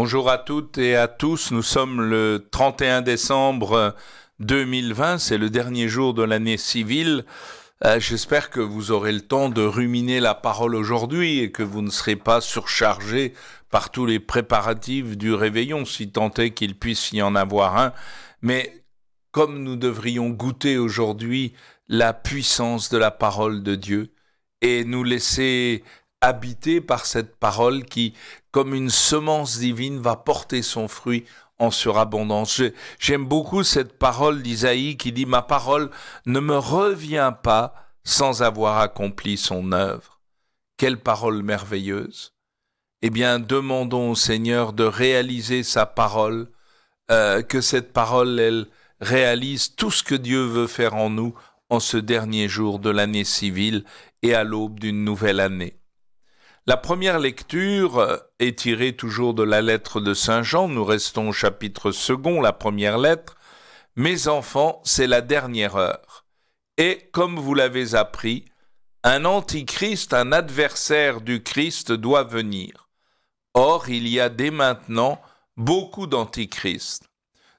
Bonjour à toutes et à tous. Nous sommes le 31 décembre 2020. C'est le dernier jour de l'année civile. Euh, j'espère que vous aurez le temps de ruminer la parole aujourd'hui et que vous ne serez pas surchargé par tous les préparatifs du réveillon, si tant est qu'il puisse y en avoir un. Mais comme nous devrions goûter aujourd'hui la puissance de la parole de Dieu et nous laisser habité par cette parole qui, comme une semence divine, va porter son fruit en surabondance. J'aime beaucoup cette parole d'Isaïe qui dit, ma parole ne me revient pas sans avoir accompli son œuvre. Quelle parole merveilleuse. Eh bien, demandons au Seigneur de réaliser sa parole, euh, que cette parole, elle, réalise tout ce que Dieu veut faire en nous en ce dernier jour de l'année civile et à l'aube d'une nouvelle année. La première lecture euh, est tirée toujours de la lettre de Saint Jean, nous restons au chapitre second, la première lettre. Mes enfants, c'est la dernière heure. Et comme vous l'avez appris, un antichrist, un adversaire du Christ doit venir. Or, il y a dès maintenant beaucoup d'antichrists.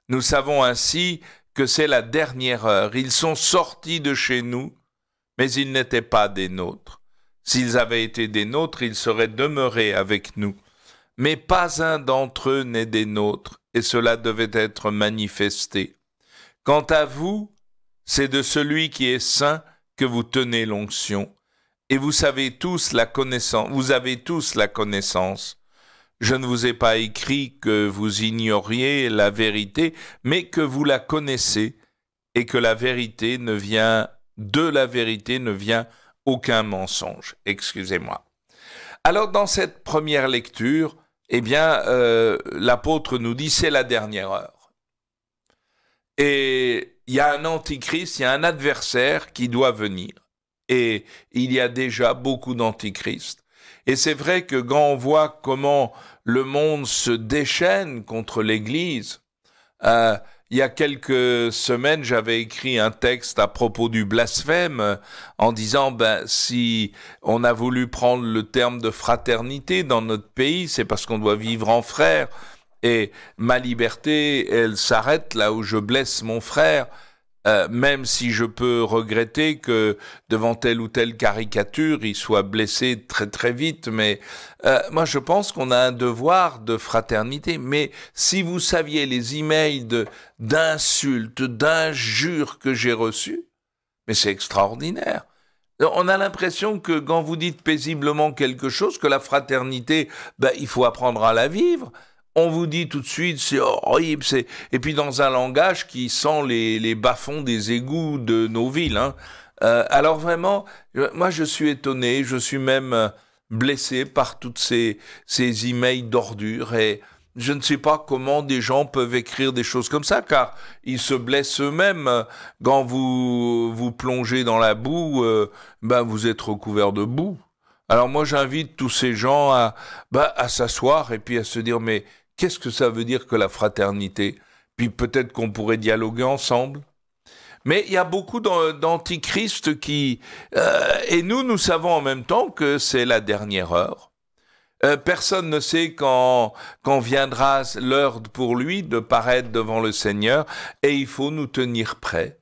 Nous savons ainsi que c'est la dernière heure. Ils sont sortis de chez nous, mais ils n'étaient pas des nôtres. S'ils avaient été des nôtres, ils seraient demeurés avec nous. Mais pas un d'entre eux n'est des nôtres, et cela devait être manifesté. Quant à vous, c'est de celui qui est saint que vous tenez l'onction, et vous savez tous la connaissance, vous avez tous la connaissance. Je ne vous ai pas écrit que vous ignoriez la vérité, mais que vous la connaissez, et que la vérité ne vient de la vérité ne vient aucun mensonge. Excusez-moi. Alors dans cette première lecture, eh bien, euh, l'apôtre nous dit c'est la dernière heure. Et il y a un antichrist, il y a un adversaire qui doit venir. Et il y a déjà beaucoup d'antichrists. Et c'est vrai que quand on voit comment le monde se déchaîne contre l'Église, euh, il y a quelques semaines, j'avais écrit un texte à propos du blasphème euh, en disant ben si on a voulu prendre le terme de fraternité dans notre pays, c'est parce qu'on doit vivre en frère et ma liberté, elle s'arrête là où je blesse mon frère. Euh, même si je peux regretter que devant telle ou telle caricature, il soit blessé très très vite, mais euh, moi je pense qu'on a un devoir de fraternité. Mais si vous saviez les emails d'insultes, d'injures que j'ai reçus, mais c'est extraordinaire. Euh, on a l'impression que quand vous dites paisiblement quelque chose, que la fraternité, ben, il faut apprendre à la vivre on vous dit tout de suite, c'est horrible, c'est... Et puis dans un langage qui sent les, les bas-fonds des égouts de nos villes. Hein. Euh, alors vraiment, moi je suis étonné, je suis même euh, blessé par toutes ces, ces emails d'ordure et je ne sais pas comment des gens peuvent écrire des choses comme ça, car ils se blessent eux-mêmes. Quand vous vous plongez dans la boue, euh, ben vous êtes recouvert de boue. Alors moi j'invite tous ces gens à, ben, à s'asseoir et puis à se dire mais Qu'est-ce que ça veut dire que la fraternité Puis peut-être qu'on pourrait dialoguer ensemble. Mais il y a beaucoup d'antichristes qui... Euh, et nous, nous savons en même temps que c'est la dernière heure. Euh, personne ne sait quand, quand viendra l'heure pour lui de paraître devant le Seigneur, et il faut nous tenir prêts.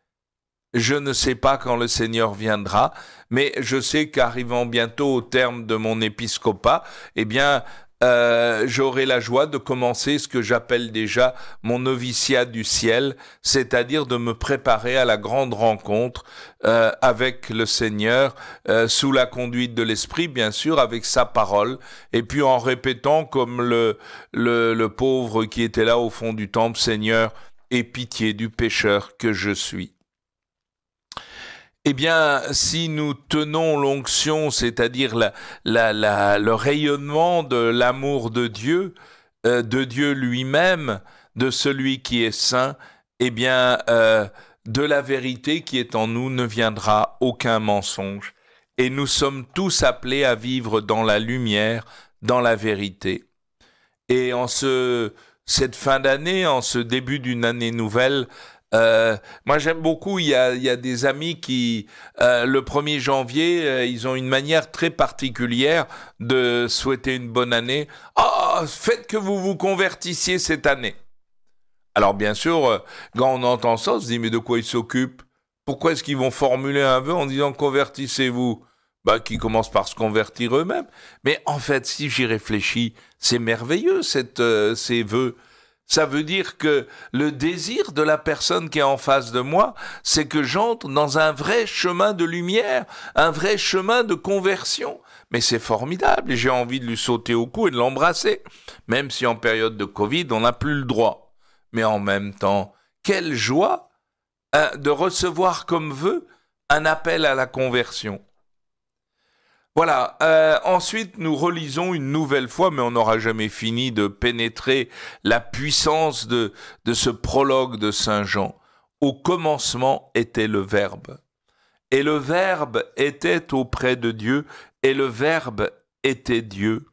Je ne sais pas quand le Seigneur viendra, mais je sais qu'arrivant bientôt au terme de mon épiscopat, eh bien, euh, j'aurai la joie de commencer ce que j'appelle déjà mon noviciat du ciel, c'est-à-dire de me préparer à la grande rencontre euh, avec le Seigneur, euh, sous la conduite de l'Esprit, bien sûr, avec sa parole, et puis en répétant comme le, le, le pauvre qui était là au fond du temple, Seigneur, aie pitié du pécheur que je suis. Eh bien, si nous tenons l'onction, c'est-à-dire le rayonnement de l'amour de Dieu, euh, de Dieu lui-même, de celui qui est saint, eh bien, euh, de la vérité qui est en nous ne viendra aucun mensonge. Et nous sommes tous appelés à vivre dans la lumière, dans la vérité. Et en ce, cette fin d'année, en ce début d'une année nouvelle, euh, moi, j'aime beaucoup. Il y, a, des amis qui, euh, le 1er janvier, euh, ils ont une manière très particulière de souhaiter une bonne année. Oh, faites que vous vous convertissiez cette année. Alors, bien sûr, quand on entend ça, on se dit mais de quoi ils s'occupent Pourquoi est-ce qu'ils vont formuler un vœu en disant convertissez-vous bah, qui commencent par se convertir eux-mêmes. Mais en fait, si j'y réfléchis, c'est merveilleux ces vœux. Ça veut dire que le désir de la personne qui est en face de moi, c'est que j'entre dans un vrai chemin de lumière, un vrai chemin de conversion. Mais c'est formidable et j'ai envie de lui sauter au cou et de l'embrasser, même si en période de Covid, on n'a plus le droit. Mais en même temps, quelle joie hein, de recevoir comme vœu un appel à la conversion. Voilà, euh, ensuite nous relisons une nouvelle fois, mais on n'aura jamais fini de pénétrer la puissance de, de ce prologue de Saint Jean. Au commencement était le Verbe. Et le Verbe était auprès de Dieu, et le Verbe était Dieu.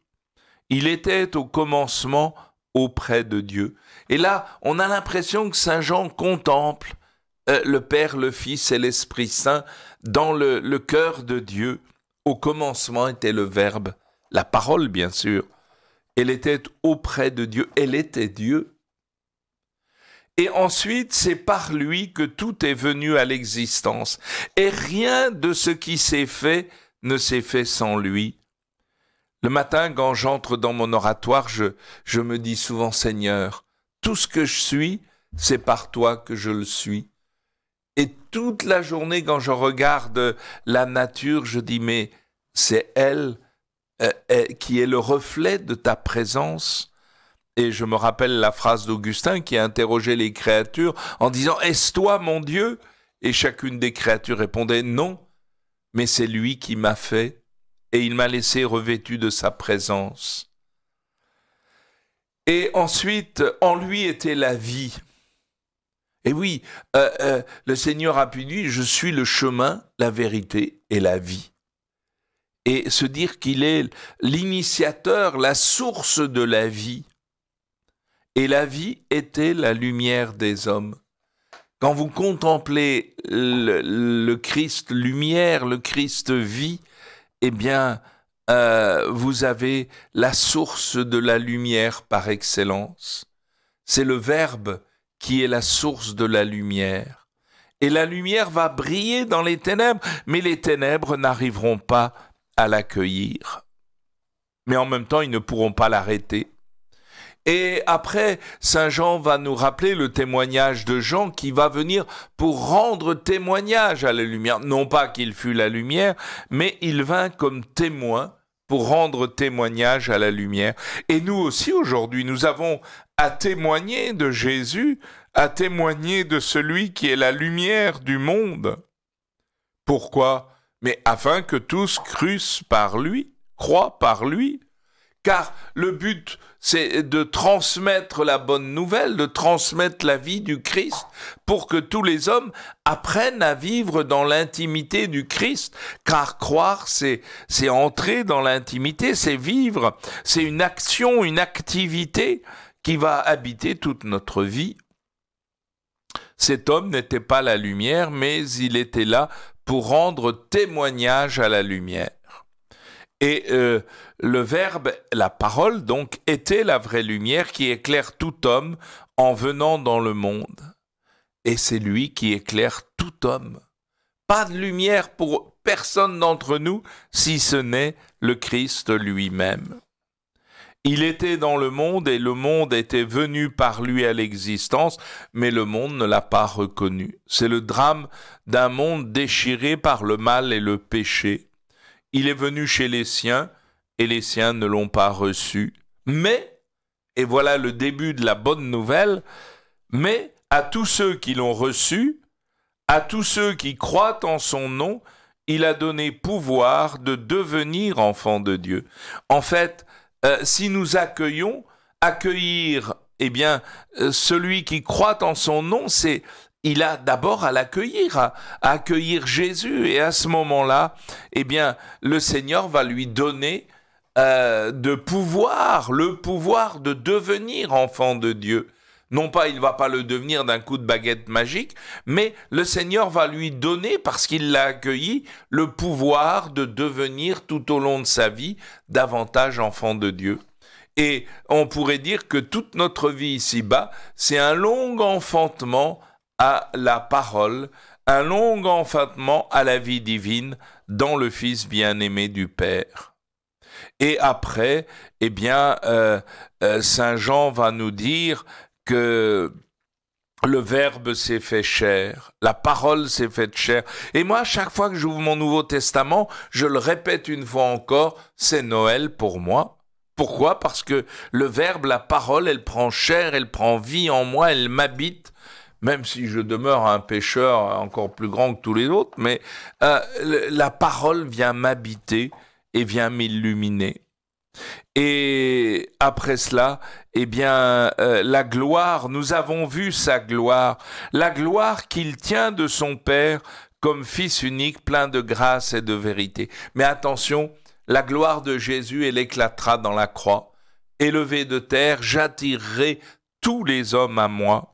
Il était au commencement auprès de Dieu. Et là, on a l'impression que Saint Jean contemple euh, le Père, le Fils et l'Esprit Saint dans le, le cœur de Dieu. Au commencement était le Verbe, la parole bien sûr. Elle était auprès de Dieu, elle était Dieu. Et ensuite, c'est par lui que tout est venu à l'existence. Et rien de ce qui s'est fait ne s'est fait sans lui. Le matin, quand j'entre dans mon oratoire, je, me dis souvent, Seigneur, tout ce que je suis, c'est par toi que je le suis toute la journée, quand je regarde la nature, je dis, mais c'est euh, elle qui est le reflet de ta présence. Et je me rappelle la phrase d'Augustin qui a interrogé les créatures en disant, est-ce toi mon Dieu Et chacune des créatures répondait, non, mais c'est lui qui m'a fait, et il m'a laissé revêtu de sa présence. Et ensuite, en lui était la vie. Et eh oui, euh, euh, le Seigneur a pu dire, je suis le chemin, la vérité et la vie. Et se dire qu'il est l'initiateur, la source de la vie. Et la vie était la lumière des hommes. Quand vous contemplez le, Christ lumière, le Christ vie, eh bien, euh, vous avez la source de la lumière par excellence. C'est le Verbe qui est la source de la lumière. Et la lumière va briller dans les ténèbres, mais les ténèbres n'arriveront pas à l'accueillir. Mais en même temps, ils ne pourront pas l'arrêter. Et après, Saint Jean va nous rappeler le témoignage de Jean qui va venir pour rendre témoignage à la lumière. Non pas qu'il fût la lumière, mais il vint comme témoin pour rendre témoignage à la lumière. Et nous aussi aujourd'hui, nous avons à témoigner de Jésus, à témoigner de celui qui est la lumière du monde. Pourquoi Mais afin que tous crussent par lui, croient par lui car le but, c'est de transmettre la bonne nouvelle, de transmettre la vie du Christ, pour que tous les hommes apprennent à vivre dans l'intimité du Christ, car croire, c'est, c'est entrer dans l'intimité, c'est vivre, c'est une action, une activité qui va habiter toute notre vie. Cet homme n'était pas la lumière, mais il était là pour rendre témoignage à la lumière. Et euh, le verbe, la parole, donc, était la vraie lumière qui éclaire tout homme en venant dans le monde. Et c'est lui qui éclaire tout homme. Pas de lumière pour personne d'entre nous, si ce n'est le Christ lui-même. Il était dans le monde et le monde était venu par lui à l'existence, mais le monde ne l'a pas reconnu. C'est le drame d'un monde déchiré par le mal et le péché. Il est venu chez les siens, et les siens ne l'ont pas reçu. Mais, et voilà le début de la bonne nouvelle, mais à tous ceux qui l'ont reçu, à tous ceux qui croient en son nom, il a donné pouvoir de devenir enfants de Dieu. En fait, euh, si nous accueillons, accueillir, eh bien, euh, celui qui croit en son nom, c'est il a d'abord à l'accueillir, à, accueillir Jésus. Et à ce moment-là, eh bien, le Seigneur va lui donner euh, de pouvoir, le pouvoir de devenir enfant de Dieu. Non pas il va pas le devenir d'un coup de baguette magique, mais le Seigneur va lui donner, parce qu'il l'a accueilli, le pouvoir de devenir tout au long de sa vie davantage enfant de Dieu. Et on pourrait dire que toute notre vie ici-bas, c'est un long enfantement à la parole, un long enfantement à la vie divine dans le Fils bien-aimé du Père. Et après, eh bien, euh, euh, Saint Jean va nous dire que le Verbe s'est fait chair, la parole s'est faite chair. Et moi, à chaque fois que j'ouvre mon Nouveau Testament, je le répète une fois encore, c'est Noël pour moi. Pourquoi Parce que le Verbe, la parole, elle prend chair, elle prend vie en moi, elle m'habite même si je demeure un pécheur encore plus grand que tous les autres, mais euh, la parole vient m'habiter et vient m'illuminer. Et après cela, eh bien, euh, la gloire, nous avons vu sa gloire, la gloire qu'il tient de son Père comme Fils unique, plein de grâce et de vérité. Mais attention, la gloire de Jésus, elle éclatera dans la croix. Élevé de terre, j'attirerai tous les hommes à moi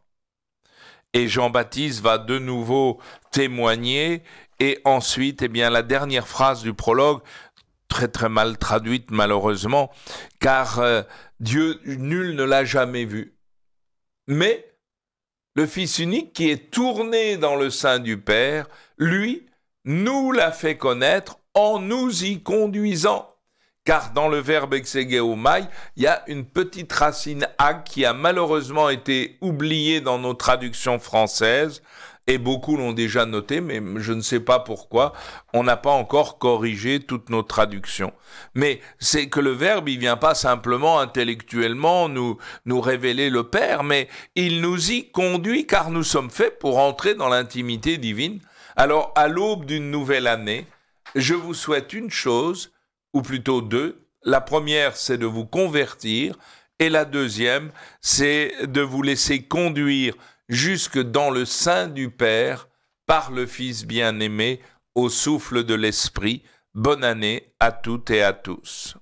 et Jean-Baptiste va de nouveau témoigner et ensuite, eh bien, la dernière phrase du prologue, très très mal traduite malheureusement, car euh, Dieu, nul ne l'a jamais vu. Mais le Fils unique qui est tourné dans le sein du Père, lui, nous l'a fait connaître en nous y conduisant car dans le verbe exegeomai, il y a une petite racine A qui a malheureusement été oubliée dans nos traductions françaises, et beaucoup l'ont déjà noté, mais je ne sais pas pourquoi, on n'a pas encore corrigé toutes nos traductions. Mais c'est que le Verbe, il vient pas simplement intellectuellement nous révéler le Père, mais il nous y conduit car nous sommes faits pour entrer dans l'intimité divine. Alors, à l'aube d'une nouvelle année, je vous souhaite une chose, ou plutôt deux. La première, c'est de vous convertir, et la deuxième, c'est de vous laisser conduire jusque dans le sein du Père par le Fils bien-aimé au souffle de l'Esprit. Bonne année à toutes et à tous.